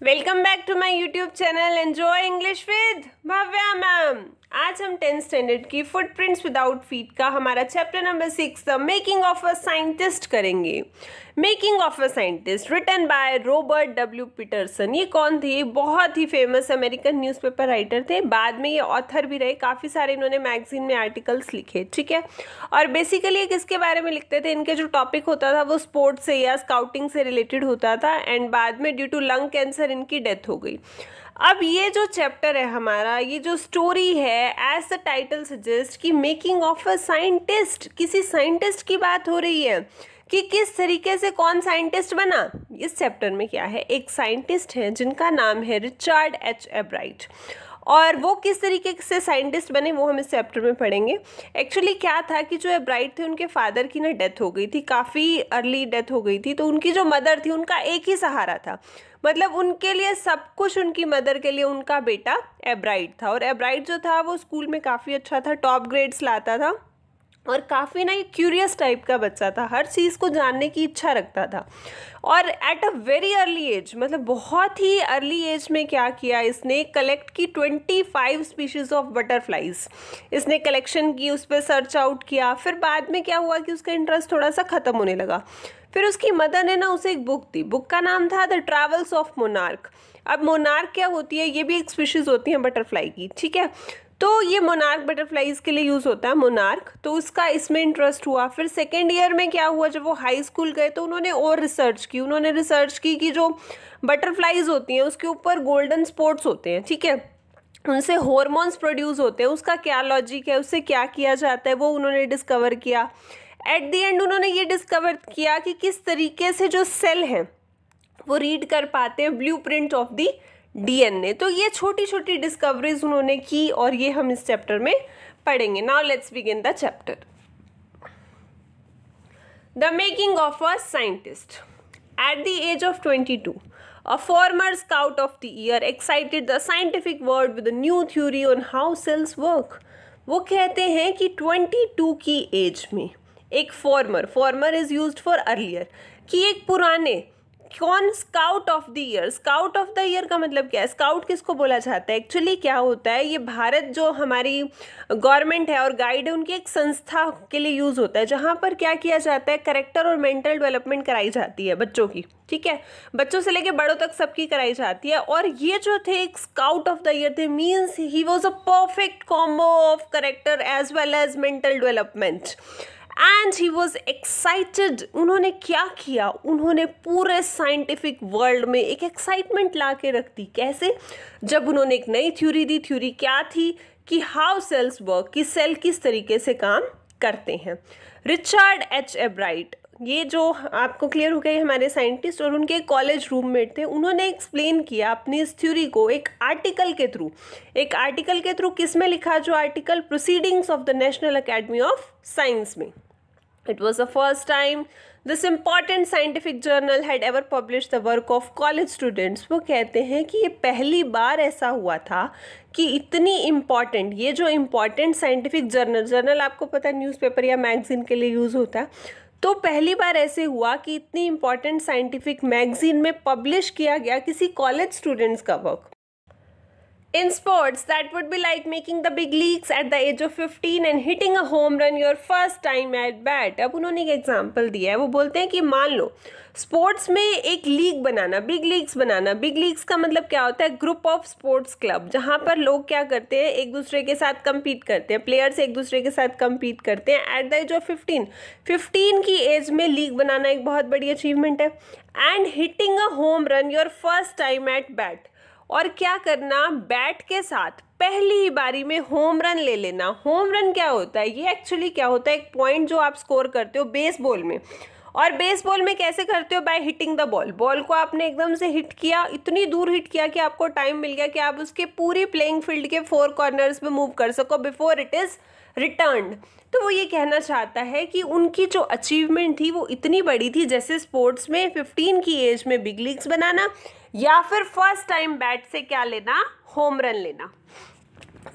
Welcome back to my YouTube channel Enjoy English with Bhavya Ma'am. आज हम tenth standard की footprints without feet का हमारा chapter number six the making of a scientist करेंगे making of a scientist written by Robert W Peterson ये कौन थे बहुत ही फेमस अमेरिकन न्यूज़पेपर राइटर थे बाद में ये ऑथर भी रहे काफ़ी सारे इन्होंने मैगजीन में आर्टिकल्स लिखे ठीक है और बेसिकली ये किसके बारे में लिखते थे इनके जो टॉपिक होता था वो स्पोर्ट्स से या स्काउटिंग से रिलेटेड होता था एंड बाद में ड्यू टू लंग कैंसर इनकी डेथ हो गई अब ये जो चैप्टर है हमारा ये जो स्टोरी है एज द टाइटल सजेस्ट कि मेकिंग ऑफ अ साइंटिस्ट किसी साइंटिस्ट की बात हो रही है कि किस तरीके से कौन साइंटिस्ट बना इस चैप्टर में क्या है एक साइंटिस्ट है जिनका नाम है रिचर्ड एच एब्राइट और वो किस तरीके से साइंटिस्ट बने वो हम इस चैप्टर में पढ़ेंगे एक्चुअली क्या था कि जो एब्राइट थे उनके फादर की ना डेथ हो गई थी काफ़ी अर्ली डेथ हो गई थी तो उनकी जो मदर थी उनका एक ही सहारा था मतलब उनके लिए सब कुछ उनकी मदर के लिए उनका बेटा एब्राइट था और एब्राइट जो था वो स्कूल में काफ़ी अच्छा था टॉप ग्रेड्स लाता था और काफ़ी ना ये क्यूरियस टाइप का बच्चा था हर चीज़ को जानने की इच्छा रखता था और at a very early age मतलब बहुत ही अर्ली एज में क्या किया इसने कलेक्ट की twenty five species of butterflies इसने कलेक्शन की उस पर सर्च आउट किया फिर बाद में क्या हुआ कि उसका इंटरेस्ट थोड़ा सा ख़त्म होने लगा फिर उसकी मदर ने ना उसे एक बुक दी बुक का नाम था द ट्रैवल्स ऑफ मोनार्क अब मोनार्क क्या होती है ये भी एक स्पीशीज़ होती है बटरफ्लाई की ठीक है तो ये मोनार्क बटरफ्लाईज के लिए यूज़ होता है मोनार्क तो उसका इसमें इंटरेस्ट हुआ फिर सेकेंड ईयर में क्या हुआ जब वो हाई स्कूल गए तो उन्होंने और रिसर्च की उन्होंने रिसर्च की कि जो बटरफ्लाईज होती हैं उसके ऊपर गोल्डन स्पॉट्स होते हैं ठीक है उनसे हॉर्मोन्स प्रोड्यूस होते हैं उसका क्या लॉजिक है उससे क्या किया जाता है वो उन्होंने डिस्कवर किया एट द एंड उन्होंने ये डिस्कवर किया कि किस तरीके से जो सेल हैं वो रीड कर पाते हैं blueprint of the DNA तो ये छोटी छोटी डिस्कवरीज उन्होंने की और ये हम इस चैप्टर में पढ़ेंगे now let's begin the chapter the making of a scientist at the age of twenty two a former scout of the year excited the scientific world with new theory on how cells work वो कहते हैं कि twenty two की age में एक former former is use for earlier कि एक पुराने कौन scout of the year scout of the year का मतलब क्या है स्काउट किसको बोला जाता है एक्चुअली क्या होता है ये भारत जो हमारी गवर्नमेंट है और गाइड है उनकी एक संस्था के लिए यूज़ होता है जहाँ पर क्या किया जाता है करेक्टर और मेंटल डेवलपमेंट कराई जाती है बच्चों की ठीक है बच्चों से लेके बड़ों तक सबकी कराई जाती है और ये जो थे एक स्काउट ऑफ द ईयर थे means he was a perfect combo of character as well as mental development and he was excited उन्होंने क्या किया उन्होंने पूरे साइंटिफिक वर्ल्ड में एक एक्साइटमेंट ला के रख दी कैसे जब उन्होंने एक नई थ्योरी दी थ्योरी क्या थी कि हाउ सेल्स वर्क कि सेल किस तरीके से काम करते हैं रिचर्ड एच एब्राइट ये जो आपको क्लियर हो गए हमारे साइंटिस्ट और उनके कॉलेज रूममेट थे उन्होंने एक्सप्लेन किया अपनी इस थ्योरी को एक आर्टिकल के थ्रू एक आर्टिकल के थ्रू किस में लिखा जो article proceedings of the national academy of science में It was the first time this important scientific journal had ever publish the work of college students वो कहते हैं कि ये पहली बार ऐसा हुआ था कि इतनी इम्पॉर्टेंट ये जो इम्पॉर्टेंट साइंटिफिक जर्नल जर्नल आपको पता है न्यूज़पेपर या मैगजीन के लिए यूज़ होता है तो पहली बार ऐसे हुआ कि इतनी इम्पॉर्टेंट साइंटिफिक मैगजीन में पब्लिश किया गया किसी कॉलेज स्टूडेंट्स का work In sports, that would be like making the big leagues at the age of 15 and hitting a home run your first time at bat. अब उन्होंने एक example दिया है वो बोलते हैं कि मान लो स्पोर्ट्स में एक लीग बनाना बिग लीग्स बनाना बिग लीग्स का मतलब क्या होता है ग्रुप ऑफ स्पोर्ट्स क्लब जहाँ पर लोग क्या करते हैं एक दूसरे के साथ कम्पीट करते हैं प्लेयर्स एक दूसरे के साथ कम्पीट करते हैं at the age of fifteen fifteen की एज में लीग बनाना एक बहुत बड़ी अचीवमेंट है and hitting a home run your first time at bat और क्या करना बैट के साथ पहली ही बारी में होम रन ले लेना होम रन क्या होता है ये एक्चुअली क्या होता है एक पॉइंट जो आप स्कोर करते हो बेस बॉल में और बेस बॉल में कैसे करते हो by hitting the ball ball को आपने एकदम से हिट किया इतनी दूर हिट किया कि आपको टाइम मिल गया कि आप उसके पूरी प्लेइंग फील्ड के फोर कॉर्नर्स में मूव कर सको बिफोर इट इज़ रिटर्न तो वो ये कहना चाहता है कि उनकी जो अचीवमेंट थी वो इतनी बड़ी थी जैसे स्पोर्ट्स में फिफ्टीन की एज में बिग लीग्स बनाना या फिर फर्स्ट टाइम बैट से क्या लेना होम रन लेना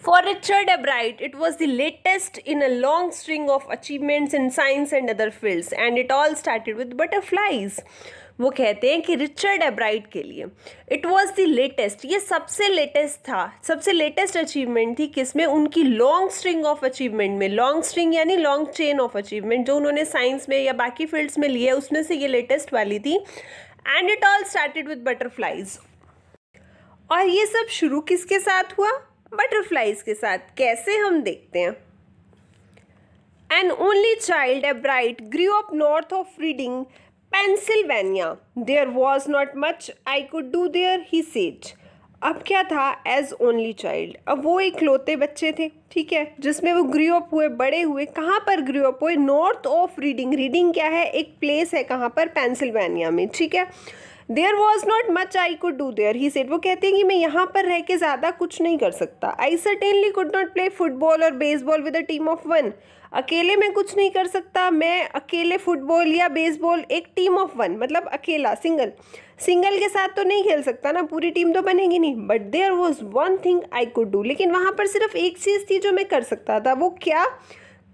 for Richard Albright, it was the latest in a long string of achievements in science and other fields, and it all started with butterflies वो कहते हैं कि रिचर्ड एब्राइट के लिए इट वॉज द लेटेस्ट ये सबसे latest था सबसे लेटेस्ट अचीवमेंट थी किसमें उनकी लॉन्ग स्ट्रिंग ऑफ अचीवमेंट में लॉन्ग स्ट्रिंग यानी लॉन्ग चेन ऑफ अचीवमेंट जो उन्होंने साइंस में या बाकी फील्ड्स में लिए उसमें से ये लेटेस्ट वाली थी and it all started with butterflies और ये सब शुरू किसके साथ हुआ बटरफ्लाइज के साथ कैसे हम देखते हैं an only child a bright grew up north of Reading Pennsylvania there was not much I could do there he said अब क्या था एज ओनली चाइल्ड अब वो इकलौते बच्चे थे ठीक है जिसमें वो ग्रो अप हुए बड़े हुए कहाँ पर ग्रो अप हुए नॉर्थ ऑफ रीडिंग रीडिंग क्या है एक प्लेस है कहाँ पर पेंसिल्वेनिया में ठीक है there was not much I could do there he said वो कहते हैं कि मैं यहाँ पर रह के ज़्यादा कुछ नहीं कर सकता I certainly could not play football और baseball with a team of one अकेले मैं कुछ नहीं कर सकता मैं अकेले फुटबॉल या बेसबॉल एक टीम ऑफ वन मतलब अकेला सिंगल सिंगल के साथ तो नहीं खेल सकता ना पूरी टीम तो बनेगी नहीं but there was one thing I could do लेकिन वहाँ पर सिर्फ एक चीज़ थी जो मैं कर सकता था वो क्या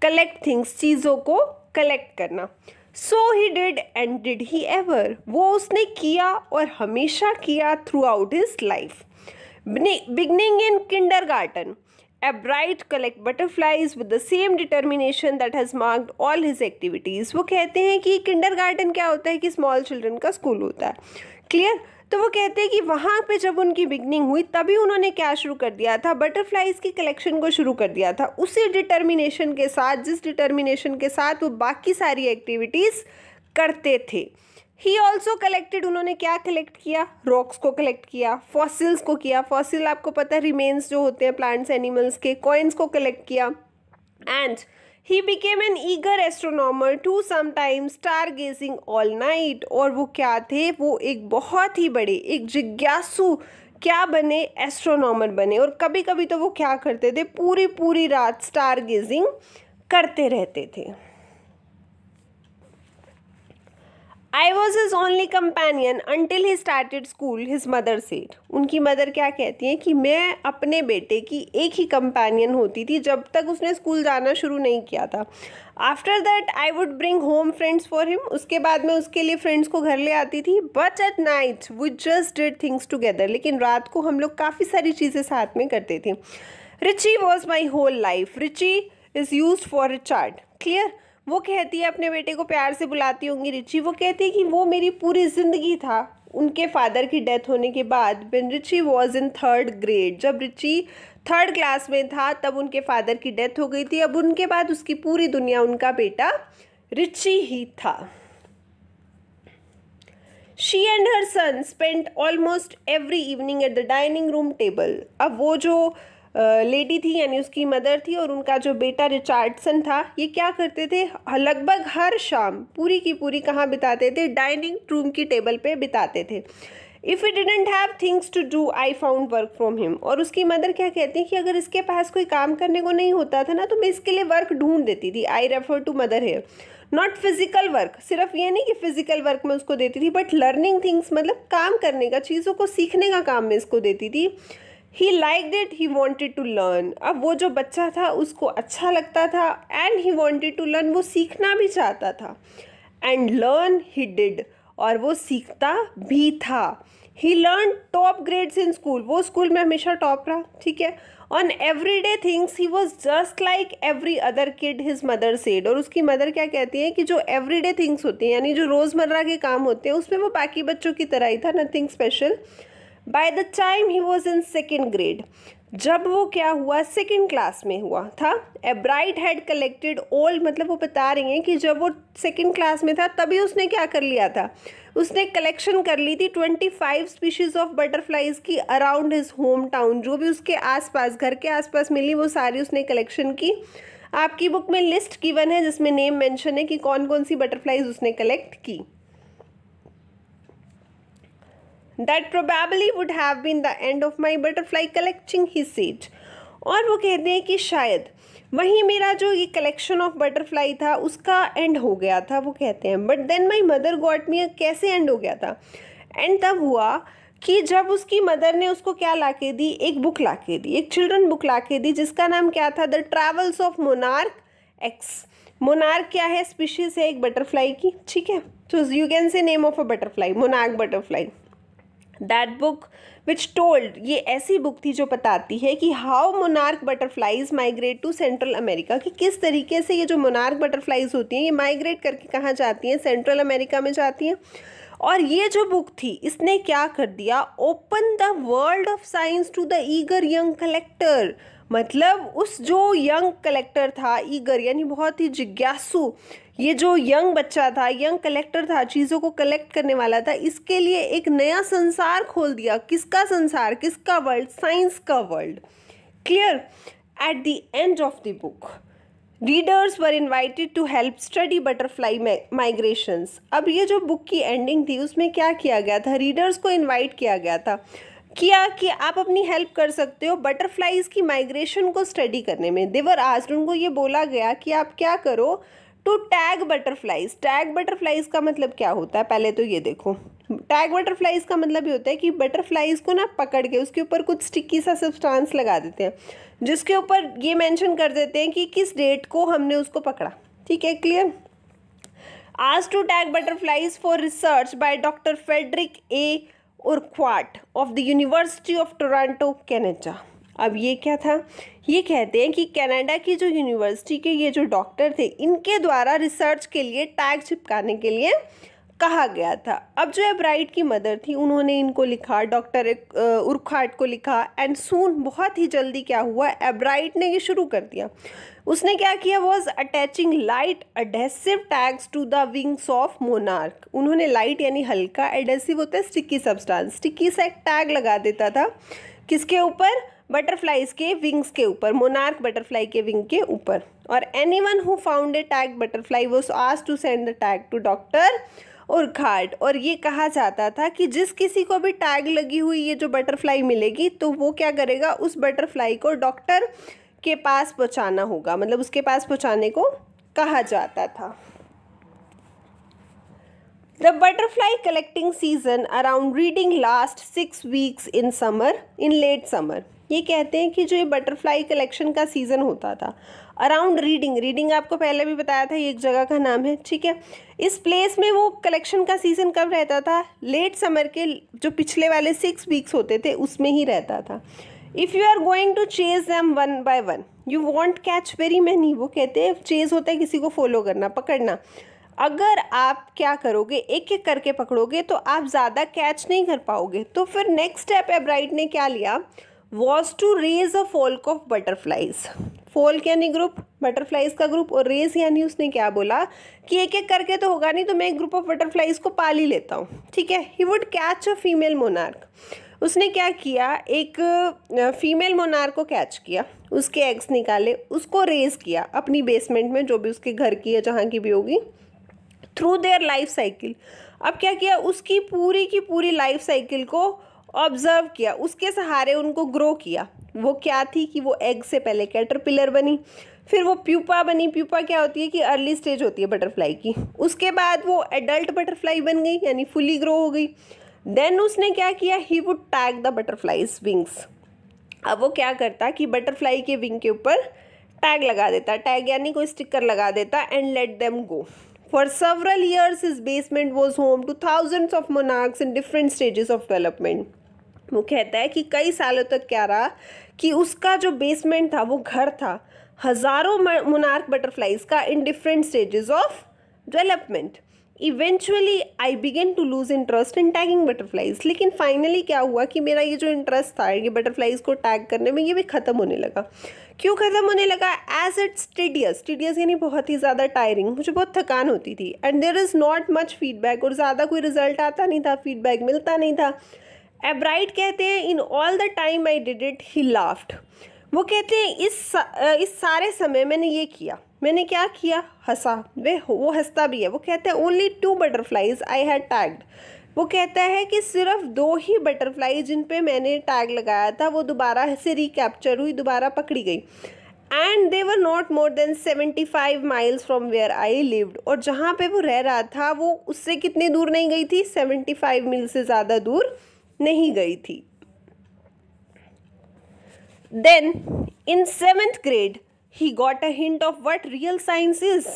कलेक्ट थिंग्स चीज़ों को कलेक्ट करना so he did and did he ever वो उसने किया और हमेशा किया throughout his life beginning in kindergarten a bright collect butterflies with the same determination that has marked all his activities वो कहते हैं कि kindergarten क्या होता है कि small children का स्कूल होता है क्लियर तो वो कहते हैं कि वहाँ पे जब उनकी बिगनिंग हुई तभी उन्होंने क्या शुरू कर दिया था बटरफ्लाइज़ की कलेक्शन को शुरू कर दिया था उसी डिटर्मिनेशन के साथ जिस डिटर्मिनेशन के साथ वो बाकी सारी एक्टिविटीज़ करते थे ही ऑल्सो कलेक्टेड उन्होंने क्या कलेक्ट किया रॉक्स को कलेक्ट किया फॉसिल्स को किया फॉसिल आपको पता है रिमेन्स जो होते हैं प्लांट्स एनिमल्स के कॉइन्स को कलेक्ट किया and he became an eager astronomer to sometime star gazing all night और वो क्या थे वो एक बहुत ही बड़े एक जिज्ञासु क्या बने एस्ट्रोनॉमर बने और कभी कभी तो वो क्या करते थे पूरी पूरी रात स्टार गेजिंग करते रहते थे I was his only companion until he started school his mother said उनकी मदर क्या कहती हैं कि मैं अपने बेटे की एक ही कंपेनियन होती थी जब तक उसने स्कूल जाना शुरू नहीं किया था after that I would bring home friends for him उसके बाद मैं उसके लिए फ्रेंड्स को घर ले आती थी but at night we just did things together लेकिन रात को हम लोग काफ़ी सारी चीज़ें साथ में करते थे Richie was my whole life Richie is use for Richard clear वो कहती है अपने बेटे को प्यार से बुलाती होंगी रिची वो कहती है कि वो मेरी पूरी ज़िंदगी था उनके फादर की डेथ होने के बाद when Richie was in third grade जब रिची थर्ड क्लास में था तब उनके फादर की डेथ हो गई थी अब उनके बाद उसकी पूरी दुनिया उनका बेटा रिची ही था she and her son spent almost every evening at the dining room table अब वो जो लेडी थी यानी उसकी मदर थी और उनका जो बेटा रिचार्डसन था ये क्या करते थे लगभग हर शाम पूरी की पूरी कहाँ बिताते थे डाइनिंग रूम की टेबल पे बिताते थे if you didn't have things to do I found work from him और उसकी मदर क्या कहती है कि अगर इसके पास कोई काम करने को नहीं होता था ना तो मैं इसके लिए वर्क ढूंढ देती थी I refer to mother here not physical work सिर्फ ये नहीं कि फिजिकल वर्क में उसको देती थी बट लर्निंग थिंग्स मतलब काम करने का चीज़ों को सीखने का काम में इसको देती थी ही like that he wanted to learn अब वो जो बच्चा था उसको अच्छा लगता था and he wanted to learn वो सीखना भी चाहता था एंड लर्न ही डिड और वो सीखता भी था he learn top grades in school वो स्कूल में हमेशा टॉप रहा ठीक है on every day things he was just like every other kid his mother said और उसकी मदर क्या कहती है कि जो एवरी डे थिंग्स होती हैं यानी जो रोज़मर्रा के काम होते हैं उसमें वो बाकी बच्चों की तरह ही था nothing special by the time he was in second grade जब वो क्या हुआ सेकेंड क्लास में हुआ था Ebright had collected old मतलब वो बता रही हैं कि जब वो सेकेंड क्लास में था तभी उसने क्या कर लिया था उसने कलेक्शन कर ली थी twenty five species of butterflies की अराउंड हिज होम टाउन जो भी उसके आसपास घर के आसपास मिली वो सारी उसने कलेक्शन की आपकी बुक में लिस्ट गिवन है जिसमें नेम मेंशन है कि कौन कौन सी बटरफ्लाइज उसने कलेक्ट की that probably would have been the end of my butterfly collecting he said और वो कहते हैं कि शायद वहीं मेरा जो ये कलेक्शन ऑफ बटरफ्लाई था उसका एंड हो गया था वो कहते हैं but then my mother got me कैसे एंड हो गया था एंड तब हुआ कि जब उसकी मदर ने उसको क्या ला के दी एक बुक ला के दी एक चिल्ड्रन बुक ला के दी जिसका नाम क्या था the travels of monarch X monarch क्या है स्पीशीज़ है एक बटरफ्लाई की ठीक है तो you can say name of a butterfly monarch butterfly that book which told ये ऐसी बुक थी जो बताती है कि how monarch butterflies migrate to Central America कि किस तरीके से ये जो मोनार्क बटरफ्लाइज होती हैं ये माइग्रेट करके कहाँ जाती हैं सेंट्रल अमेरिका में जाती हैं और ये जो बुक थी इसने क्या कर दिया open the world of science to the eager young collector मतलब उस जो यंग कलेक्टर था ईगर यानी बहुत ही जिज्ञासु ये जो यंग बच्चा था यंग कलेक्टर था चीज़ों को कलेक्ट करने वाला था इसके लिए एक नया संसार खोल दिया किसका संसार किसका वर्ल्ड साइंस का world clear at the end of the book readers were invited to help study butterfly migrations अब ये जो बुक की एंडिंग थी उसमें क्या किया गया था रीडर्स को इन्वाइट किया गया था किया कि आप अपनी हेल्प कर सकते हो बटरफ्लाइज की माइग्रेशन को स्टडी करने में देवर आज उनको ये बोला गया कि आप क्या करो to tag butterflies tag butterflies का मतलब क्या होता है पहले तो ये देखो टैग बटरफ्लाइज का मतलब ये होता है कि बटरफ्लाइज को ना पकड़ के उसके ऊपर कुछ स्टिक्की सा सब्सटेंस लगा देते हैं जिसके ऊपर ये मेंशन कर देते हैं कि किस डेट को हमने उसको पकड़ा ठीक है क्लियर आज to tag butterflies for research by doctor Frederick A Urquhart of the university of Toronto Canada अब ये क्या था ये कहते हैं कि कनाडा की जो यूनिवर्सिटी के ये जो डॉक्टर थे इनके द्वारा रिसर्च के लिए टैग चिपकाने के लिए कहा गया था अब जो है ब्राइट की मदर थी उन्होंने इनको लिखा डॉक्टर उर्खाट को लिखा एंड सून बहुत ही जल्दी क्या हुआ एब्राइट ने ये शुरू कर दिया उसने क्या किया was attaching light adhesive tags to the wings of monarch उन्होंने लाइट यानी हल्का एडेसिव होता है स्टिक्की सब्सटेंस स्टिक्की सा एक टैग लगा देता था किसके ऊपर बटरफ्लाइज के विंग्स के ऊपर मोनार्क बटरफ्लाई के विंग के ऊपर और any one who found a tag butterfly was आज to send the tag to doctor Urquhart और ये कहा जाता था कि जिस किसी को भी टैग लगी हुई ये जो बटरफ्लाई मिलेगी तो वो क्या करेगा उस बटरफ्लाई को डॉक्टर के पास पहुँचाना होगा मतलब उसके पास पहुँचाने को कहा जाता था the butterfly collecting season around reading last six weeks in summer in late summer ये कहते हैं कि जो ये बटरफ्लाई कलेक्शन का सीज़न होता था अराउंड रीडिंग रीडिंग आपको पहले भी बताया था ये एक जगह का नाम है ठीक है इस प्लेस में वो कलेक्शन का सीज़न कब रहता था लेट समर के जो पिछले वाले सिक्स वीक्स होते थे उसमें ही रहता था if you are going to chase them one by one you won't catch very many वो कहते हैं चेज होता है किसी को फॉलो करना पकड़ना अगर आप क्या करोगे एक एक करके पकड़ोगे तो आप ज़्यादा कैच नहीं कर पाओगे तो फिर नेक्स्ट स्टेप एब्राइट ने क्या लिया was to raise a flock of butterflies flock यानी ग्रुप बटरफ्लाइज का ग्रुप और रेस यानी उसने क्या बोला कि एक एक करके तो होगा नहीं तो मैं एक ग्रुप ऑफ बटरफ्लाइज को पाल ही लेता हूँ ठीक है he would catch a female monarch उसने क्या किया एक फीमेल मोनार्क को कैच किया उसके एग्स निकाले उसको रेस किया अपनी बेसमेंट में जो भी उसके घर की है जहाँ की भी होगी थ्रू देयर लाइफ साइकिल अब क्या किया उसकी पूरी की पूरी लाइफ साइकिल को ऑब्जर्व किया उसके सहारे उनको ग्रो किया वो क्या थी कि वो एग से पहले कैटरपिलर बनी फिर वो प्यूपा बनी प्यूपा क्या होती है कि अर्ली स्टेज होती है बटरफ्लाई की उसके बाद वो एडल्ट बटरफ्लाई बन गई यानी फुली ग्रो हो गई देन उसने क्या किया he would tag the butterfly's wings अब वो क्या करता कि बटरफ्लाई के विंग के ऊपर टैग लगा देता टैग यानी कोई स्टिकर लगा देता and let them go for several years his basement was home to thousands of monarchs in different stages of development वो कहता है कि कई सालों तक क्या रहा कि उसका जो बेसमेंट था वो घर था हज़ारों मुनार्क बटरफ्लाइज का in different stages of development eventually I began to lose interest in tagging butterflies लेकिन फाइनली क्या हुआ कि मेरा ये जो इंटरेस्ट था ये बटरफ्लाइज को टैग करने में ये भी ख़त्म होने लगा क्यों ख़त्म होने लगा एज इट स्टेडियस स्टेडियस यानी बहुत ही ज़्यादा टायरिंग मुझे बहुत थकान होती थी and there is not much feedback और ज़्यादा कोई रिजल्ट आता नहीं था फीडबैक मिलता नहीं था एब्राइट कहते हैं in all the time I did it he laughed वो कहते हैं इस इस सारे समय मैंने ये किया मैंने क्या किया हंसा वे वो हंसता भी है वो कहते हैं only two butterflies I had tagged वो कहता है कि सिर्फ दो ही बटरफ्लाई जिन पे मैंने टैग लगाया था वो दोबारा से रिकैप्चर हुई दोबारा पकड़ी गई and they were not more than seventy five miles from where I lived और जहाँ पे वो रह रहा था वो उससे कितनी दूर नहीं गई थी सेवेंटी फाइव मील से ज़्यादा दूर नहीं गई थी then in seventh grade he got a hint of what real science is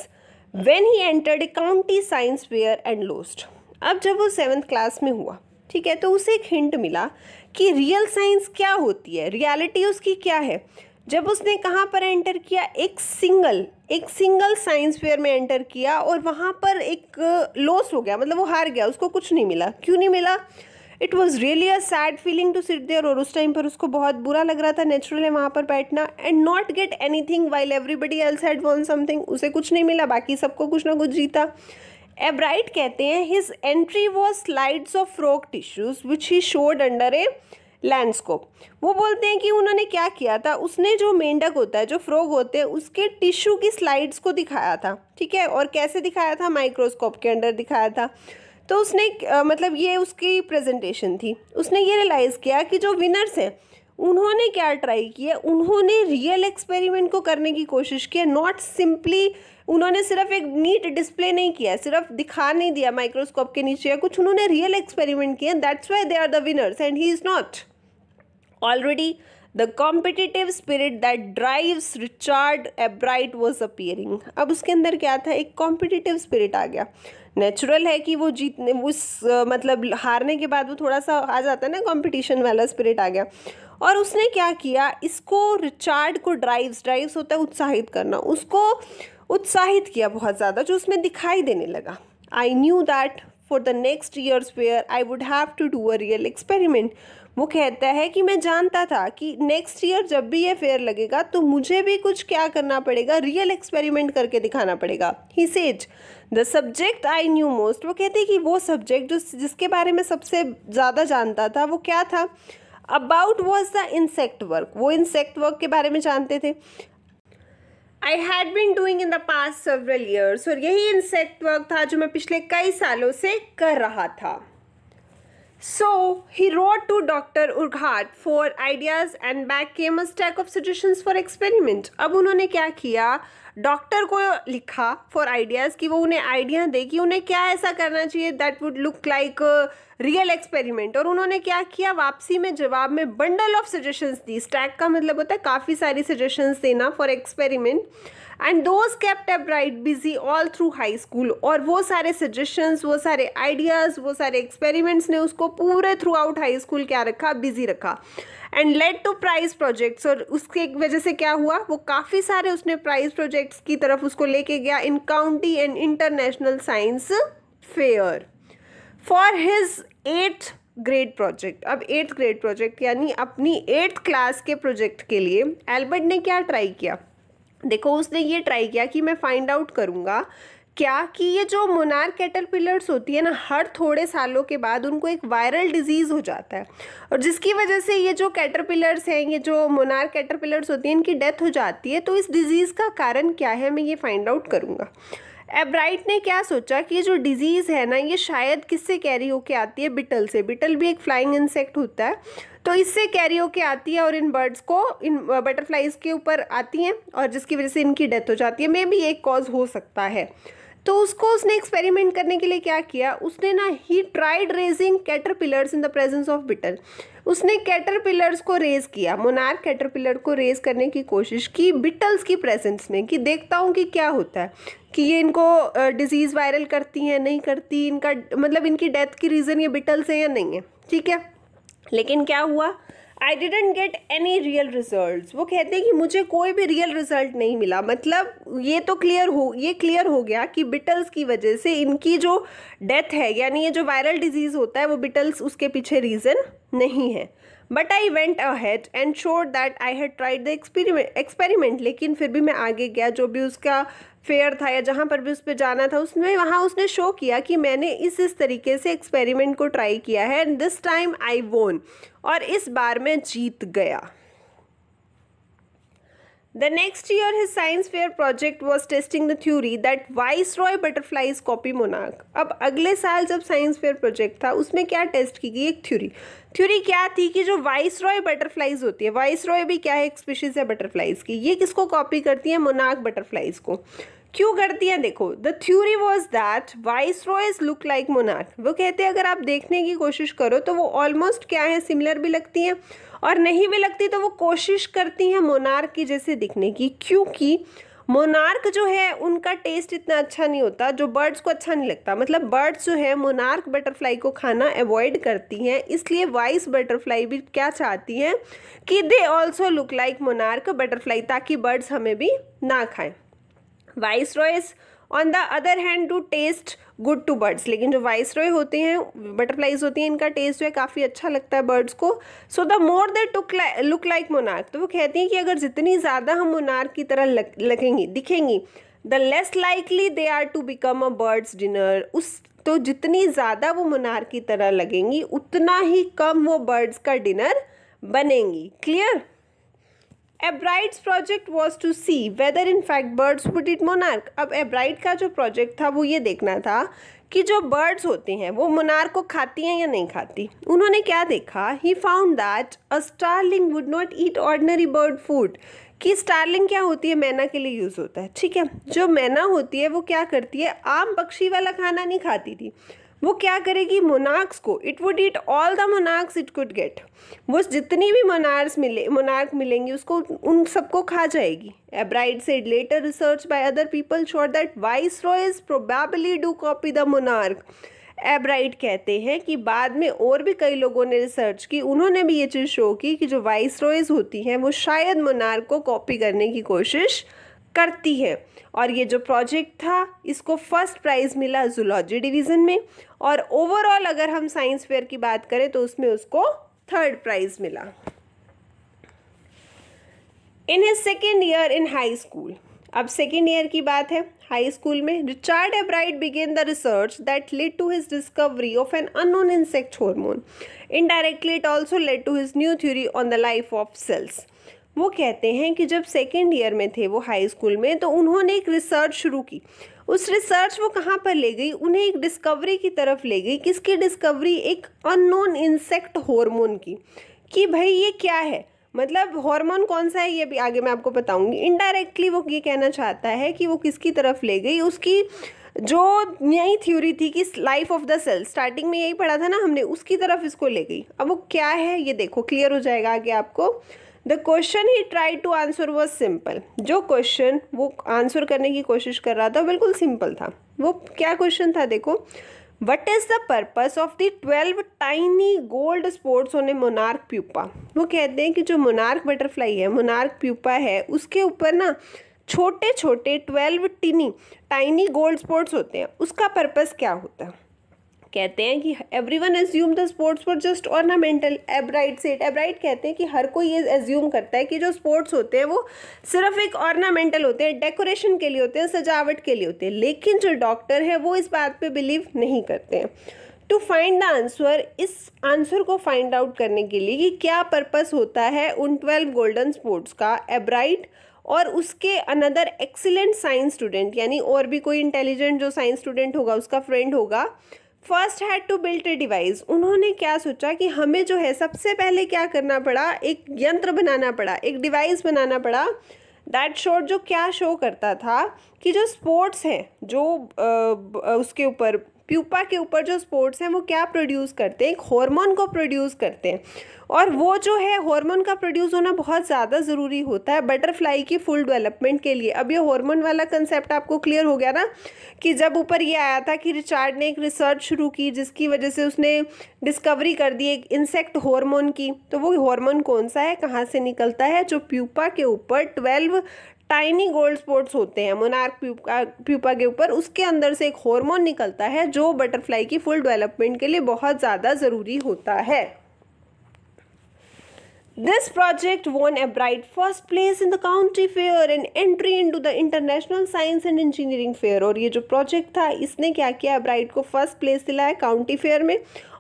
when he entered a county science fair and lost अब जब वो सेवेंथ क्लास में हुआ ठीक है तो उसे एक हिंट मिला कि रियल साइंस क्या होती है रियलिटी उसकी क्या है जब उसने कहाँ पर एंटर किया एक सिंगल एक सिंगल साइंस फेयर में एंटर किया और वहाँ पर एक लॉस हो गया मतलब वो हार गया उसको कुछ नहीं मिला क्यों नहीं मिला it was really a sad feeling to sit there और उस टाइम पर उसको बहुत बुरा लग रहा था नेचुरल है वहाँ पर बैठना and not get anything while everybody else had won something उसे कुछ नहीं मिला बाकी सबको कुछ ना कुछ जीता एब्राइट कहते हैं his entry was slides of frog tissues which he showed under a microscope वो बोलते हैं कि उन्होंने क्या किया था उसने जो मेंढक होता है जो फ्रॉग होते हैं उसके टिश्यू की स्लाइड्स को दिखाया था ठीक है और कैसे दिखाया था माइक्रोस्कोप के अंडर दिखाया था तो उसने आ, मतलब ये उसकी प्रेजेंटेशन थी उसने ये रियलाइज़ किया कि जो विनर्स हैं उन्होंने क्या ट्राई किया उन्होंने रियल एक्सपेरिमेंट को करने की कोशिश की नॉट सिंपली उन्होंने सिर्फ एक नीट डिस्प्ले नहीं किया सिर्फ दिखा नहीं दिया माइक्रोस्कोप के नीचे या कुछ उन्होंने रियल एक्सपेरिमेंट किया that's why they are the winners and he is not already the competitive spirit that drives Richard Ebright was appearing अब उसके अंदर क्या था एक कॉम्पिटिटिव स्पिरिट आ गया नेचुरल है कि वो जीतने उस मतलब हारने के बाद वो थोड़ा सा आ जाता है ना कंपटीशन वाला स्पिरिट आ गया और उसने क्या किया इसको रिचार्ड को ड्राइव्स ड्राइव्स होता है उत्साहित करना उसको उत्साहित किया बहुत ज़्यादा जो उसमें दिखाई देने लगा I knew that for the next years where I would have to do a real experiment वो कहता है कि मैं जानता था कि नेक्स्ट ईयर जब भी ये फेयर लगेगा तो मुझे भी कुछ क्या करना पड़ेगा रियल एक्सपेरिमेंट करके दिखाना पड़ेगा he says the subject I knew most वो कहते हैं कि वो सब्जेक्ट जो जिसके बारे में सबसे ज़्यादा जानता था वो क्या था about was the insect work वो इंसेक्ट वर्क के बारे में जानते थे I had been doing in the past several years और यही इंसेक्ट वर्क था जो मैं पिछले कई सालों से कर रहा था so he wrote to doctor Urquhart for ideas and back came a stack of suggestions for experiment. अब उन्होंने क्या किया डॉक्टर को लिखा फॉर आइडियाज़ कि वो उन्हें आइडिया दे कि उन्हें क्या ऐसा करना चाहिए that would look like real experiment और उन्होंने क्या किया वापसी में जवाब में बंडल ऑफ सजेशंस दी स्टैक का मतलब होता है काफ़ी सारी सजेशंस देना for experiment and those kept Ebright busy all through high school और वो सारे सजेशंस वो सारे आइडियाज़ वो सारे एक्सपेरिमेंट्स ने उसको पूरे थ्रू आउट हाई स्कूल क्या रखा बिजी रखा and led to prize projects और उसके वजह से क्या हुआ वो काफ़ी सारे उसने प्राइज प्रोजेक्ट्स की तरफ उसको लेके गया in county and international science fair for his eighth grade project अब एट्थ ग्रेड प्रोजेक्ट यानी अपनी एट्थ क्लास के प्रोजेक्ट के लिए एल्बर्ट ने क्या ट्राई किया देखो उसने ये ट्राई किया कि मैं फाइंड आउट करूँगा क्या कि ये जो मोनार कैटरपिलर्स होती है ना हर थोड़े सालों के बाद उनको एक वायरल डिजीज़ हो जाता है और जिसकी वजह से ये जो कैटरपिलर्स हैं ये जो मोनार कैटरपिलर्स होती हैं इनकी डेथ हो जाती है तो इस डिज़ीज़ का कारण क्या है मैं ये फाइंड आउट करूँगा एब्राइट ने क्या सोचा कि ये जो डिज़ीज़ है ना ये शायद किससे कैरी होके आती है बिटल से बिटल भी एक फ्लाइंग इंसेक्ट होता है तो इससे कैरी के आती है और इन बर्ड्स को इन बटरफ्लाइज़ के ऊपर आती हैं और जिसकी वजह से इनकी डेथ हो जाती है मे भी एक कॉज हो सकता है तो उसको उसने एक्सपेरिमेंट करने के लिए क्या किया उसने ना he tried raising caterpillars in the presence of beetle उसने कैटर को रेज किया मोनार कैटर को रेज करने की कोशिश की बिटल्स की प्रेजेंस में कि देखता हूँ कि क्या होता है कि ये इनको डिजीज़ वायरल करती हैं नहीं करती इनका मतलब इनकी डेथ की रीज़न ये बिटल्स हैं या नहीं है ठीक है लेकिन क्या हुआ I didn't get any real result वो कहते हैं कि मुझे कोई भी रियल रिजल्ट नहीं मिला मतलब ये तो क्लियर हो ये क्लियर हो गया कि बिटल्स की वजह से इनकी जो डेथ है यानी ये जो वायरल डिजीज़ होता है वो बिटल्स उसके पीछे रीज़न नहीं है but I went ahead and sure that I had tried the experiment experiment लेकिन फिर भी मैं आगे गया जो भी उसका फेयर था या जहाँ पर भी उस पर जाना था उसमें वहाँ उसने शो किया कि मैंने इस इस तरीके से एक्सपेरिमेंट को ट्राई किया है एंड दिस टाइम आई वोन और इस बार मैं जीत गया The next year, his science fair project was testing the theory that viceroy butterflies copy monarch. अब अगले साल जब साइंस फेयर प्रोजेक्ट था उसमें क्या टेस्ट की गई एक theory. Theory क्या थी कि जो वाइस रॉय बटरफ्लाइज होती है वाइस रॉय भी क्या है एक स्पीशीज है butterflies की ये किसको कॉपी करती है मोनाक बटरफ्लाइज को क्यों करती हैं देखो the theory was that viceroys look like monarch वो कहते हैं अगर आप देखने की कोशिश करो तो वो ऑलमोस्ट क्या है सिमिलर भी लगती हैं और नहीं भी लगती तो वो कोशिश करती हैं मोनार्क की जैसे दिखने की क्योंकि मोनार्क जो है उनका टेस्ट इतना अच्छा नहीं होता जो बर्ड्स को अच्छा नहीं लगता मतलब बर्ड्स जो है मोनार्क बटरफ्लाई को खाना अवॉइड करती हैं इसलिए वाइस बटरफ्लाई भी क्या चाहती हैं कि they also look like monarch butterfly ताकि बर्ड्स हमें भी ना खाएं viceroys on the other hand to taste good to birds लेकिन जो वाइस रॉय होते हैं बटरफ्लाइज होती हैं इनका टेस्ट जो है काफ़ी अच्छा लगता है बर्ड्स को so the more they took look like monarch तो वो कहती हैं कि अगर जितनी ज़्यादा हम मोनार्क की तरह लग, लगेंगी दिखेंगी the less likely they are to become a bird's dinner उस तो जितनी ज़्यादा वो मोनार की तरह लगेंगी उतना ही कम वो बर्ड्स का डिनर बनेंगी clear Ebright's project was to see whether in fact birds would eat monarch अब एब्राइड का जो प्रोजेक्ट था वो ये देखना था कि जो बर्ड्स होते हैं वो मोनार्क को खाती हैं या नहीं खाती उन्होंने क्या देखा he found that a starling would not eat ordinary bird food कि स्टारलिंग क्या होती है मैना के लिए यूज़ होता है ठीक है जो मैना होती है वो क्या करती है आम पक्षी वाला खाना नहीं खाती थी वो क्या करेगी मोनार्क्स को it would eat all the monarchs it could get वो जितनी भी मोनार्स मिले मोनार्क मिलेंगी उसको उन सबको खा जाएगी एब्राइड said later research by other people showed that viceroys probably do copy the monarch एब्राइड कहते हैं कि बाद में और भी कई लोगों ने रिसर्च की उन्होंने भी ये चीज़ शो की कि जो वाइस रॉयज होती हैं वो शायद मोनार्क को कॉपी करने की कोशिश करती है और ये जो प्रोजेक्ट था इसको फर्स्ट प्राइज़ मिला जूलॉजी डिवीज़न में और ओवरऑल अगर हम साइंस फेयर की बात करें तो उसमें उसको थर्ड प्राइज़ मिला in his second year in high school अब सेकेंड ईयर की बात है हाई स्कूल में Richard Ebright began the research that led to his discovery of an unknown insect hormone indirectly it also led to his new theory on the life of cells वो कहते हैं कि जब second year में थे वो high school में तो उन्होंने एक रिसर्च शुरू की उस रिसर्च वो कहाँ पर ले गई उन्हें एक डिस्कवरी की तरफ ले गई किसकी डिस्कवरी एक अननोन इंसेक्ट हार्मोन की कि भाई ये क्या है मतलब हार्मोन कौन सा है ये भी आगे मैं आपको बताऊंगी इनडायरेक्टली वो ये कहना चाहता है कि वो किसकी तरफ ले गई उसकी जो यही थ्योरी थी कि life of the cell starting में यही पढ़ा था ना हमने उसकी तरफ इसको ले गई अब वो क्या है ये देखो क्लियर हो जाएगा आगे आपको the question he tried to answer was simple जो क्वेश्चन वो आंसर करने की कोशिश कर रहा था बिल्कुल सिंपल था वो क्या क्वेश्चन था देखो what is the purpose of the twelve tiny gold spots on a monarch pupa वो कहते हैं कि जो मोनार्क बटरफ्लाई है मोनार्क प्यूपा है उसके ऊपर ना छोटे छोटे twelve tiny tiny gold spots होते हैं उसका पर्पज़ क्या होता है कहते हैं कि every one assume the spots for just ornamental Ebright said Ebright कहते हैं कि हर कोई ये एज्यूम करता है कि जो स्पोर्ट्स होते हैं वो सिर्फ एक ऑर्नामेंटल होते हैं डेकोरेशन के लिए होते हैं सजावट के लिए होते हैं लेकिन जो डॉक्टर है वो इस बात पर बिलीव नहीं करते हैं टू फाइंड द आंसर इस आंसर को फाइंड आउट करने के लिए कि क्या पर्पस होता है उन ट्वेल्व गोल्डन स्पोर्ट्स का एब्राइट और उसके अनदर एक्सीलेंट साइंस स्टूडेंट यानी और भी कोई इंटेलिजेंट जो साइंस स्टूडेंट होगा उसका फ्रेंड होगा first had to built a device उन्होंने क्या सोचा कि हमें जो है सबसे पहले क्या करना पड़ा एक यंत्र बनाना पड़ा एक डिवाइस बनाना पड़ा दैट शॉट जो क्या शो करता था कि जो स्पोर्ट्स हैं जो आ, उसके ऊपर प्यूपा के ऊपर जो स्पोर्ट्स हैं वो क्या प्रोड्यूस करते हैं एक हॉर्मोन को प्रोड्यूस करते हैं और वो जो है हॉर्मोन का प्रोड्यूस होना बहुत ज़्यादा ज़रूरी होता है बटरफ्लाई की फुल डेवलपमेंट के लिए अब ये हॉर्मोन वाला कंसेप्ट आपको क्लियर हो गया ना कि जब ऊपर ये आया था कि रिचार्ड ने एक रिसर्च शुरू की जिसकी वजह से उसने डिस्कवरी कर दी एक इंसेक्ट हॉर्मोन की तो वो हॉर्मोन कौन सा है कहाँ से निकलता है जो प्यूपा के ऊपर ट्वेल्व टाइनी गोल्ड स्पॉट्स होते हैं मोनार्क प्यूपा प्यूपा के ऊपर उसके अंदर से एक हार्मोन निकलता है जो बटरफ्लाई की फुल डेवलपमेंट के लिए बहुत ज़्यादा ज़रूरी होता है This project won a bright first place in the county fair and entry into the International Science and Engineering Fair. और ये जो project था इसने क्या किया ब्राइट को first place दिलाया county fair में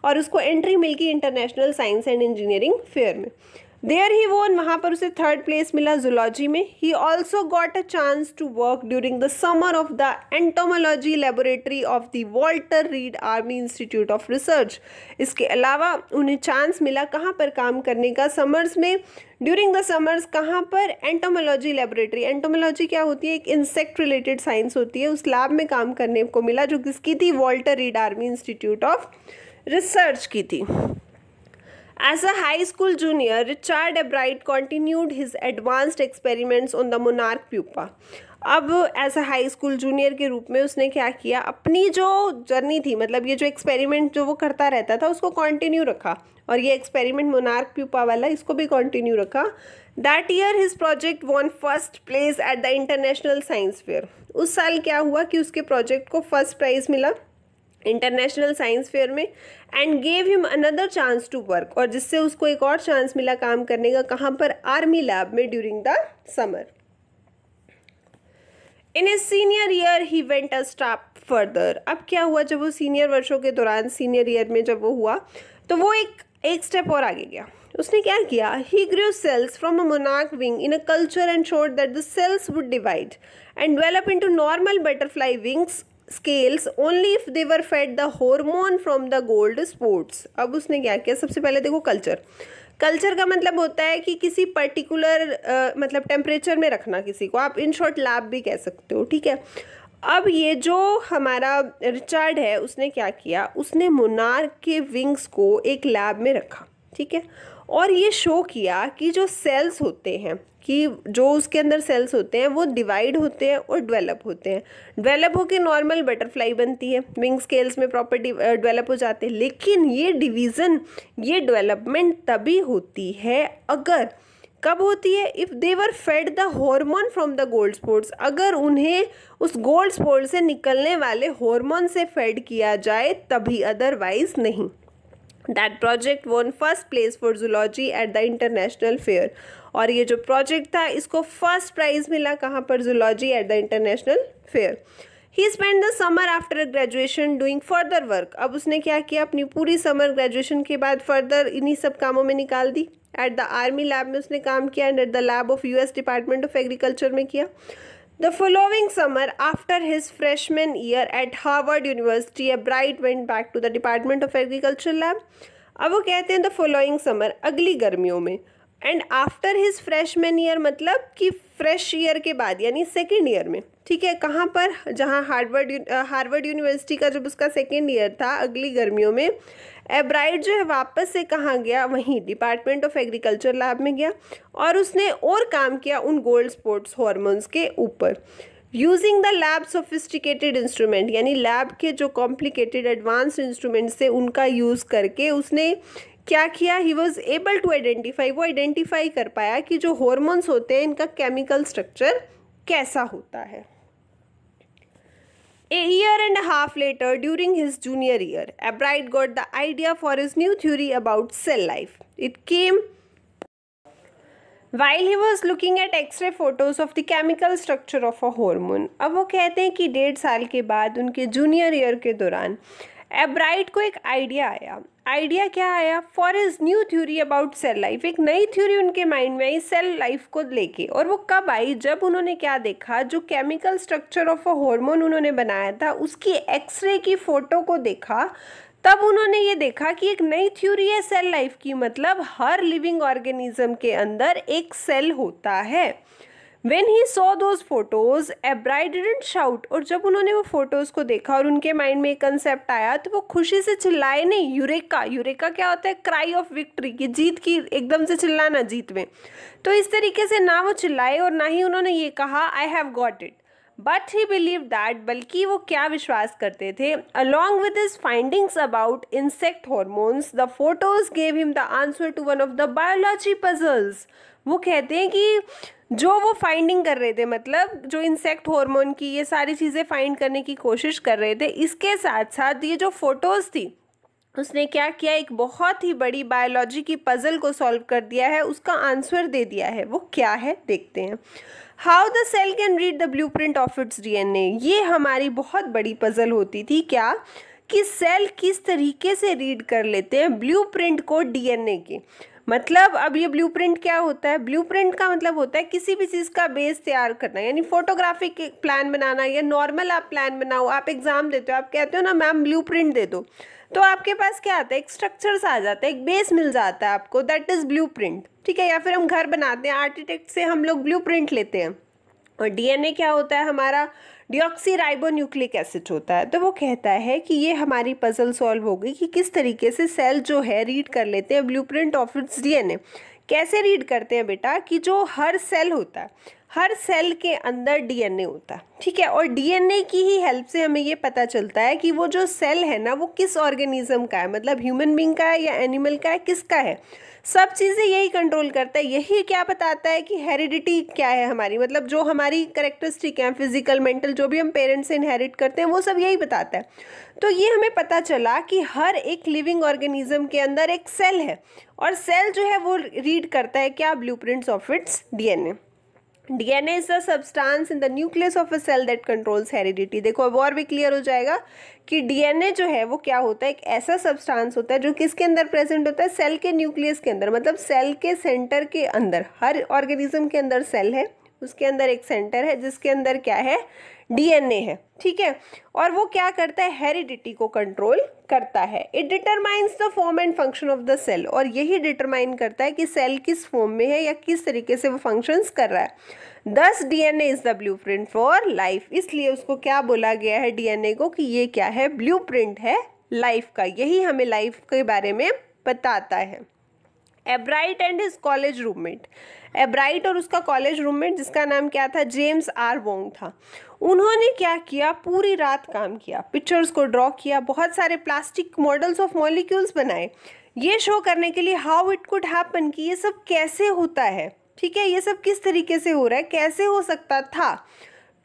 और उसको entry मिल गई international science and engineering fair में देयर ही वो वहाँ पर उसे थर्ड प्लेस मिला जुलॉजी में he also got a chance to work during the summer of the entomology laboratory of the Walter Reed Army Institute of Research इसके अलावा उन्हें चांस मिला कहाँ पर काम करने का समर्स में ड्यूरिंग द समर्स कहाँ पर एंटोमोलॉजी लेबोरेटरी एंटोमोलॉजी क्या होती है एक इंसेक्ट रिलेटेड साइंस होती है उस लैब में काम करने को मिला जो किसकी थी Walter Reed Army Institute of Research की थी As a high school junior, Richard Ebright continued his advanced experiments on the monarch pupa. अब as a high school junior के रूप में उसने क्या किया अपनी जो जर्नी थी मतलब ये जो एक्सपेरिमेंट जो वो करता रहता था उसको कंटिन्यू रखा और ये एक्सपेरिमेंट मोनार्क प्यूपा वाला इसको भी कंटिन्यू रखा that year his project won first place at the international science fair उस साल क्या हुआ कि उसके प्रोजेक्ट को फर्स्ट प्राइज़ मिला इंटरनेशनल साइंस फेयर में and gave him another chance to work और जिससे उसको एक और चांस मिला काम करने का कहाँ पर आर्मी लैब में during the summer in a senior year he went a step further अब क्या हुआ जब वो सीनियर वर्षों के दौरान सीनियर ईयर में जब वो हुआ तो वो एक एक स्टेप और आगे गया उसने क्या किया he grow cells from a मोनाक wing in a culture and showed that the cells would divide and develop to normal butterfly wings scales only if they were fed the hormone from the gold sports अब उसने क्या किया सबसे पहले देखो culture culture का मतलब होता है कि किसी पर्टिकुलर uh, मतलब टेम्परेचर में रखना किसी को आप इन शॉर्ट लैब भी कह सकते हो ठीक है अब ये जो हमारा रिचर्ड है उसने क्या किया उसने मुनार के विंग्स को एक लैब में रखा ठीक है और ये शो किया कि जो सेल्स होते हैं कि जो उसके अंदर सेल्स होते हैं वो डिवाइड होते हैं और डेवलप होते हैं डेवलप होकर नॉर्मल बटरफ्लाई बनती है विंग स्केल्स में प्रॉपर डेवलप हो जाते हैं लेकिन ये डिवीज़न ये डेवलपमेंट तभी होती है अगर कब होती है if they were fed the hormone from the gold sports अगर उन्हें उस गोल्ड स्पोर्ट से निकलने वाले हॉर्मोन से फेड किया जाए तभी अदरवाइज नहीं that project won first place for zoology at the international fair और ये जो प्रोजेक्ट था इसको फर्स्ट प्राइज़ मिला कहाँ पर zoology at the international fair he spend the summer after graduation doing further work अब उसने क्या किया अपनी पूरी समर ग्रेजुएशन के बाद फर्दर इन्हीं सब कामों में निकाल दी एट द आर्मी लैब में उसने काम किया and at the lab of U S Department of Agriculture में किया The following summer, after his freshman year at Harvard University, a bright went back to the Department of Agriculture Lab. अब वो कहते हैं द फॉलोइंग समर अगली गर्मियों में and after his freshman year मतलब कि फ्रेश ईयर के बाद यानी सेकेंड ईयर में ठीक है कहाँ पर जहाँ हार्वर्ड हार्वर्ड यूनिवर्सिटी का जब उसका सेकेंड ईयर था अगली गर्मियों में एब्राइड जो है वापस से कहाँ गया वहीं डिपार्टमेंट ऑफ एग्रीकल्चर लैब में गया और उसने और काम किया उन गोल्ड स्पोर्ट्स हॉर्मोन्स के ऊपर using the lab sophisticated instrument यानी लैब के जो कॉम्प्लिकेटेड एडवांस इंस्ट्रूमेंट्स थे उनका यूज़ करके उसने क्या किया he was able to identify वो आइडेंटिफाई कर पाया कि जो हॉर्मोन्स होते हैं इनका केमिकल स्ट्रक्चर कैसा होता है A year and a half later, during his junior year, Abright got the idea for his new theory about cell life. It came while he was looking at X-ray photos of the chemical structure of a hormone. अब वो कहते हैं कि डेढ़ साल के बाद उनके जूनियर ईयर के दौरान एब्राइट को एक आइडिया आया आइडिया क्या आया for his new theory about cell life एक नई थ्योरी उनके माइंड में आई सेल लाइफ को लेके और वो कब आई जब उन्होंने क्या देखा जो chemical structure of a hormone उन्होंने बनाया था उसकी एक्सरे की फ़ोटो को देखा तब उन्होंने ये देखा कि एक नई थ्योरी है सेल लाइफ की मतलब हर लिविंग ऑर्गेनिज्म के अंदर एक सेल होता है when he saw those photos Ebright shout और जब उन्होंने वो फोटोज़ को देखा और उनके माइंड में एक कंसेप्ट आया तो वो खुशी से चिल्लाए नहीं यूरेका यूरेका क्या होता है क्राई ऑफ विक्ट्री कि जीत की एकदम से चिल्लाना जीत में तो इस तरीके से ना वो चिल्लाए और ना ही उन्होंने ये कहा I have got it but he believe that बल्कि वो क्या विश्वास करते थे along with his findings about insect hormones the photos gave him the answer to one of the biology puzzles वो कहते हैं कि जो वो फाइंडिंग कर रहे थे मतलब जो इंसेक्ट हार्मोन की ये सारी चीज़ें फाइंड करने की कोशिश कर रहे थे इसके साथ साथ ये जो फ़ोटोज़ थी उसने क्या किया एक बहुत ही बड़ी बायोलॉजी की पज़ल को सॉल्व कर दिया है उसका आंसर दे दिया है वो क्या है देखते हैं how the cell can read the blueprint of its D N A ये हमारी बहुत बड़ी पज़ल होती थी क्या कि सेल किस तरीके से रीड कर लेते हैं ब्लू प्रिंट को डी एन ए की मतलब अब ये ब्लूप्रिंट क्या होता है ब्लूप्रिंट का मतलब होता है किसी भी चीज़ का बेस तैयार करना यानी फोटोग्राफिक प्लान बनाना या नॉर्मल आप प्लान बनाओ आप एग्ज़ाम देते हो आप कहते हो ना मैम ब्लूप्रिंट दे दो तो आपके पास क्या आता है एक स्ट्रक्चर्स आ जाता है एक बेस मिल जाता है आपको दैट इज़ ब्लू ठीक है या फिर हम घर बनाते हैं आर्किटेक्ट से हम लोग ब्लू लेते हैं और डीएनए क्या होता है हमारा न्यूक्लिक एसिड होता है तो वो कहता है कि ये हमारी पजल सॉल्व हो गई कि किस तरीके से सेल जो है रीड कर लेते हैं ब्लूप्रिंट ऑफ इट्स ए कैसे रीड करते हैं बेटा कि जो हर सेल होता है हर सेल के अंदर डीएनए होता है ठीक है और डीएनए की ही हेल्प से हमें ये पता चलता है कि वो जो सेल है ना वो किस ऑर्गेनिज्म का है मतलब ह्यूमन बींग का है या एनिमल का है किसका है सब चीज़ें यही कंट्रोल करता है यही क्या बताता है कि हेरिडिटी क्या है हमारी मतलब जो हमारी करेक्टरिस्टिक हैं फिजिकल मेंटल जो भी हम पेरेंट्स से इनहेरिट करते हैं वो सब यही बताता है तो ये हमें पता चला कि हर एक लिविंग ऑर्गेनिज्म के अंदर एक सेल है और सेल जो है वो रीड करता है क्या blue of its D DNA is the substance in the nucleus of a cell that controls heredity देखो अब और भी क्लियर हो जाएगा कि डीएनए जो है वो क्या होता है एक ऐसा सब्सटेंस होता है जो किसके अंदर प्रेजेंट होता है सेल के न्यूक्लियस के अंदर मतलब सेल के सेंटर के अंदर हर ऑर्गेनिज्म के अंदर सेल है उसके अंदर एक सेंटर है जिसके अंदर क्या है डीएनए है ठीक है और वो क्या करता है हेरिडिटी को कंट्रोल करता है it determines the form and function of the cell और यही डिटरमाइन करता है कि सेल किस फॉर्म में है या किस तरीके से वो फंक्शंस कर रहा है this DNA is the print for life इसलिए उसको क्या बोला गया है डीएनए को कि ये क्या है प्रिंट है लाइफ का यही हमें लाइफ के बारे में बताता है Ebright and his college roommate Ebright और उसका कॉलेज रूममेट जिसका नाम क्या था जेम्स आर वोंग था उन्होंने क्या किया पूरी रात काम किया पिक्चर्स को ड्रॉ किया बहुत सारे प्लास्टिक मॉडल्स ऑफ मॉलिक्यूल्स बनाए ये शो करने के लिए हाउ इट कुड हैपन कि ये सब कैसे होता है ठीक है ये सब किस तरीके से हो रहा है कैसे हो सकता था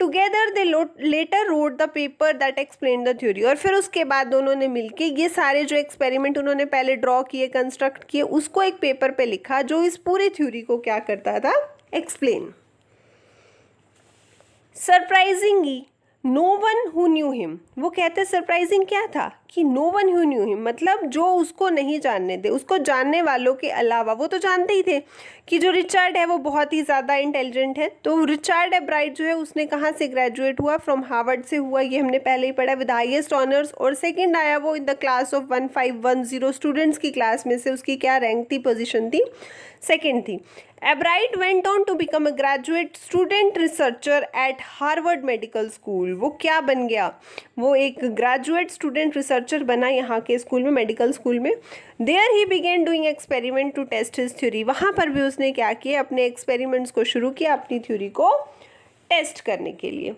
together they later wrote the paper that explain the theory और फिर उसके बाद दोनों ने के ये सारे जो एक्सपेरिमेंट उन्होंने पहले ड्रॉ किए कंस्ट्रक्ट किए उसको एक पेपर पे लिखा जो इस पूरे थ्योरी को क्या करता था explain surprisingly no one who knew him वो कहते सरप्राइजिंग क्या था कि no one who knew him मतलब जो उसको नहीं जानने थे उसको जानने वालों के अलावा वो तो जानते ही थे कि जो रिचर्ड है वो बहुत ही ज़्यादा इंटेलिजेंट है तो रिचर्ड एब्राइट जो है उसने कहाँ से ग्रेजुएट हुआ फ्रॉम हार्वर्ड से हुआ ये हमने पहले ही पढ़ा विद हाइएस्ट ऑनर्स और सेकेंड आया वो in the class of one five one zero students की क्लास में से उसकी क्या रैंक थी पोजिशन थी सेकेंड थी Ebright went on to become a graduate student researcher at Harvard Medical School वो क्या बन गया वो एक ग्रेजुएट स्टूडेंट रिसर्चर बना यहाँ के स्कूल में मेडिकल स्कूल में there he began doing experiment to test his theory वहाँ पर भी उसने क्या किया अपने एक्सपेरिमेंट्स को शुरू किया अपनी थ्योरी को टेस्ट करने के लिए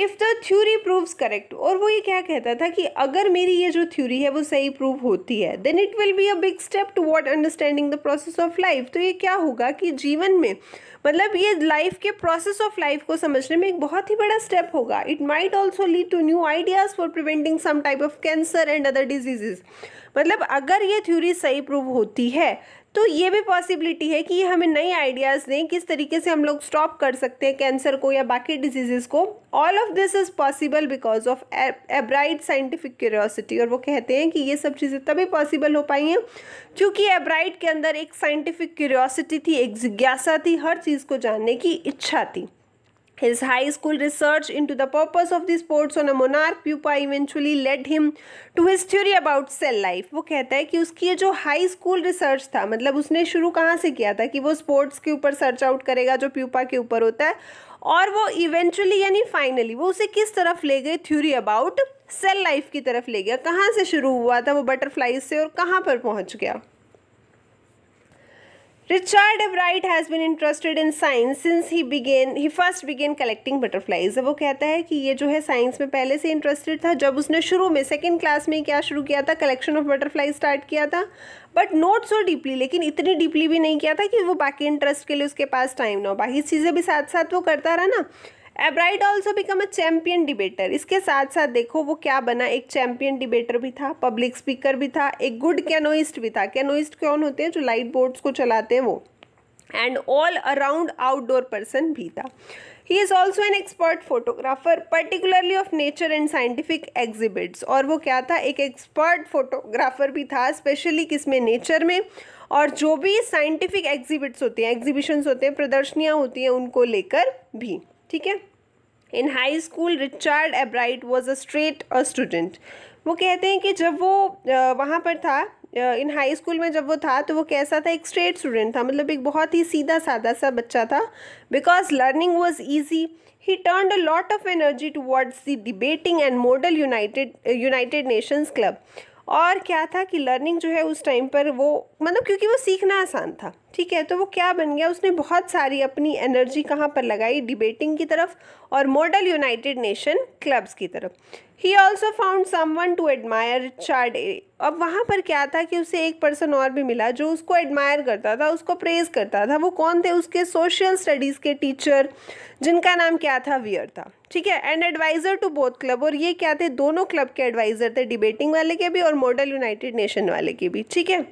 if the theory proves correct और वो ये क्या कहता था कि अगर मेरी ये जो थ्योरी है वो सही प्रूव होती है then it will be a big step to what understanding the process of life तो ये क्या होगा कि जीवन में मतलब ये लाइफ के प्रोसेस ऑफ लाइफ को समझने में एक बहुत ही बड़ा स्टेप होगा it might also lead to new ideas for preventing some type of cancer and other diseases मतलब अगर ये थ्योरी सही प्रूव होती है तो ये भी पॉसिबिलिटी है कि ये हमें नए आइडियाज़ दें किस तरीके से हम लोग स्टॉप कर सकते हैं कैंसर को या बाकी डिजीज़ को all of this is possible because of Ebright scientific curiosity और वो कहते हैं कि ये सब चीज़ें तभी पॉसिबल हो पाई हैं क्योंकि एब्राइट के अंदर एक साइंटिफिक क्यूरियोसिटी थी एक जिज्ञासा थी हर चीज़ को जानने की इच्छा थी His high school research into the purpose of the sports on a monarch pupa eventually led him to his theory about cell life. वो कहता है कि उसकी ये जो हाई स्कूल रिसर्च था मतलब उसने शुरू कहाँ से किया था कि वो स्पोर्ट्स के ऊपर सर्च आउट करेगा जो प्यूपा के ऊपर होता है और वो इवेंचुअली यानी फाइनली वो उसे किस तरफ ले गए थ्योरी अबाउट सेल लाइफ की तरफ ले गया कहाँ से शुरू हुआ था वो बटरफ्लाई से और कहाँ पर पहुँच गया Richard Bright has been interested in science since he began he first began collecting butterflies वो कहता है कि ये जो है साइंस में पहले से इंटरेस्टेड था जब उसने शुरू में सेकेंड क्लास में क्या शुरू किया था कलेक्शन ऑफ बटरफ्लाई स्टार्ट किया था बट नोट सो डीपली लेकिन इतनी डीपली भी नहीं किया था कि वो बाकी इंटरेस्ट के लिए उसके पास टाइम ना हो बाकी चीज़ें भी साथ साथ वो करता रहा ना Ebright also become a champion debater इसके साथ साथ देखो वो क्या बना एक चैम्पियन डिबेटर भी था पब्लिक स्पीकर भी था एक गुड कैनोइस्ट भी था कैनोइस्ट कौन होते हैं जो लाइट बोर्ड्स को चलाते हैं वो and all around outdoor person भी था he is also an expert photographer particularly of nature and scientific exhibits और वो क्या था एक एक्सपर्ट फोटोग्राफर भी था स्पेशली किसमें नेचर में और जो भी साइंटिफिक एग्जिबिट्स होते हैं एग्जिबिशंस होते हैं प्रदर्शनियाँ होती हैं उनको लेकर भी ठीक है in high school Richard Ebright was a straight student वो कहते हैं कि जब वो वहाँ पर था इन हाई स्कूल में जब वो था तो वो कैसा था एक स्ट्रेट स्टूडेंट था मतलब एक बहुत ही सीधा साधा सा बच्चा था because learning was easy he turn a lot of energy towards the debating and model united united nations club और क्या था कि लर्निंग जो है उस टाइम पर वो मतलब क्योंकि वो सीखना आसान था ठीक है तो वो क्या बन गया उसने बहुत सारी अपनी एनर्जी कहाँ पर लगाई डिबेटिंग की तरफ और मॉडल यूनाइटेड नेशन क्लब्स की तरफ he also found someone to admire Richard अब वहाँ पर क्या था कि उसे एक पर्सन और भी मिला जो उसको एडमायर करता था उसको प्रेज करता था वो कौन थे उसके सोशल स्टडीज़ के टीचर जिनका नाम क्या था वियर था ठीक है and adviser to both club और ये क्या थे दोनों क्लब के एडवाइज़र थे डिबेटिंग वाले के भी और मॉडल यूनाइटेड नेशन वाले के भी ठीक है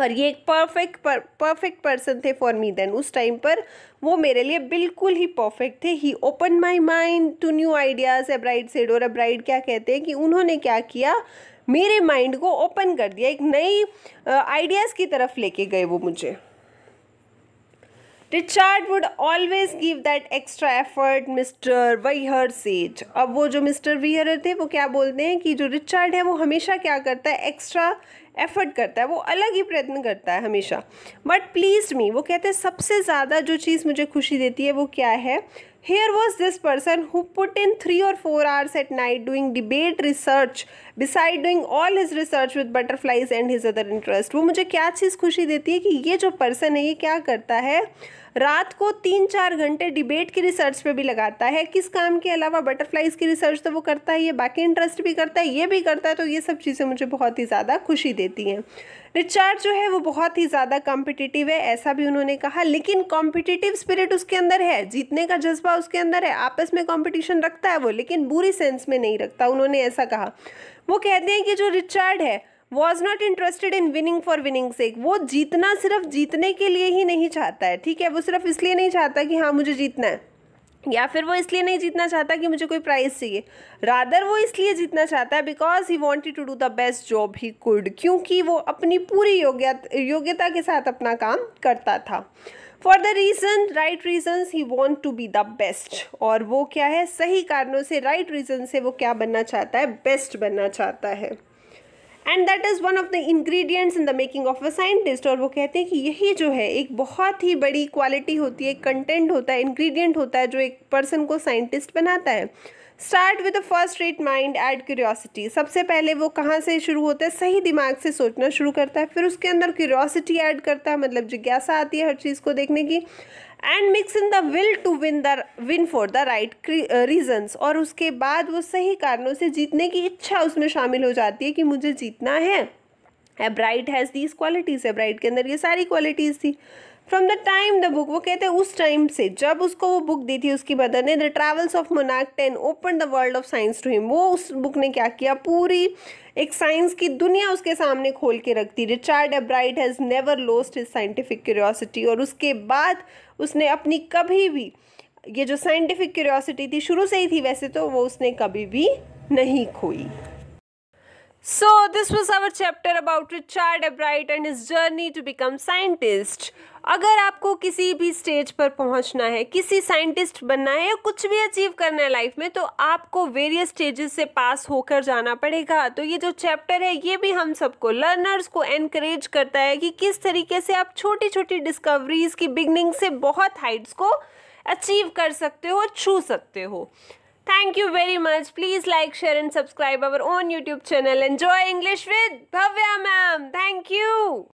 और ये एक परफेक्ट परफेक्ट पर्सन थे फॉर मी देन उस टाइम पर वो मेरे लिए बिल्कुल ही परफेक्ट थे he open my mind to new ideas Bright said और ब्राइड क्या कहते हैं कि उन्होंने क्या किया मेरे माइंड को ओपन कर दिया एक नई आइडियाज़ की तरफ लेके गए वो मुझे Richard would always give that extra effort mister Weirauch says अब वो जो मिस्टर वहीहर थे वो क्या बोलते हैं कि जो रिचार्ड है वो हमेशा क्या करता है एक्स्ट्रा एफर्ट करता है वो अलग ही प्रयत्न करता है हमेशा बट प्लीज मी वो कहते हैं सबसे ज़्यादा जो चीज़ मुझे खुशी देती है वो क्या है here was this person who put in three और four hours at night doing debate research decide doing all his research with butterflies and his other interest वो मुझे क्या चीज़ खुशी देती है कि ये जो पर्सन है ये क्या करता है रात को तीन चार घंटे डिबेट की रिसर्च पे भी लगाता है किस काम के अलावा बटरफ्लाइज की रिसर्च तो वो करता ही है बाकी इंटरेस्ट भी करता है ये भी करता है तो ये सब चीज़ें मुझे बहुत ही ज़्यादा खुशी देती हैं रिचार्ड जो है वो बहुत ही ज़्यादा कॉम्पिटिटिव है ऐसा भी उन्होंने कहा लेकिन कॉम्पिटिटिव स्पिरिट उसके अंदर है जीतने का जज्बा उसके अंदर है आपस में कॉम्पिटिशन रखता है वो लेकिन बुरी सेंस में नहीं रखता उन्होंने ऐसा कहा वो कहते हैं कि जो रिचार्ड है was not interested in winning for winning sake वो जीतना सिर्फ जीतने के लिए ही नहीं चाहता है ठीक है वो सिर्फ इसलिए नहीं चाहता कि हाँ मुझे जीतना है या फिर वो इसलिए नहीं जीतना चाहता कि मुझे कोई प्राइज़ चाहिए रादर वो इसलिए जीतना चाहता है because he wanted to do the best job he could क्योंकि वो अपनी पूरी योग्यता योग्यता के साथ अपना काम करता था for the reason right reason he want to be the best और वो क्या है सही कारणों से राइट right रीज़न से वो क्या बनना चाहता है बेस्ट बनना चाहता है and that is one of the ingredients in the making of a scientist और वो कहते हैं कि यही जो है एक बहुत ही बड़ी क्वालिटी होती है कंटेंट होता है इंग्रेडिएंट होता है जो एक पर्सन को साइंटिस्ट बनाता है start with the first rate mind add curiosity सबसे पहले वो कहाँ से शुरू होता है सही दिमाग से सोचना शुरू करता है फिर उसके अंदर क्यूरियोसिटी ऐड करता है मतलब जिज्ञासा आती है हर चीज़ को देखने की and mix in the will to win the win for the right reasons और उसके बाद वो सही कारणों से जीतने की इच्छा उसमें शामिल हो जाती है कि मुझे जीतना है Ebright has these qualities Ebright के अंदर ये सारी क्वालिटीज़ थी from the time the book वो कहते हैं उस टाइम से जब उसको वो बुक दी थी उसकी मदर ने द ट्रैवल्स ऑफ मोनाक ten open the world of science to him वो उस बुक ने क्या किया पूरी एक साइंस की दुनिया उसके सामने खोल के रखती Richard Ebright has never lost his scientific curiosity और उसके बाद उसने अपनी कभी भी ये जो साइंटिफिक क्यूरियोसिटी थी शुरू से ही थी वैसे तो वो उसने कभी भी नहीं खोई So this was our chapter about Richard Albright and his journey to become scientist. अगर आपको किसी भी स्टेज पर पहुंचना है किसी साइंटिस्ट बनना है या कुछ भी अचीव करना है लाइफ में तो आपको वेरियस स्टेजेस से पास होकर जाना पड़ेगा तो ये जो चैप्टर है ये भी हम सबको लर्नर्स को एनकरेज करता है कि किस तरीके से आप छोटी छोटी डिस्कवरीज की बिगनिंग से बहुत हाइट्स को अचीव कर सकते हो छू सकते हो Thank you very much. Please like, share and subscribe our own YouTube channel. Enjoy English with Bhavya ma'am. Thank you.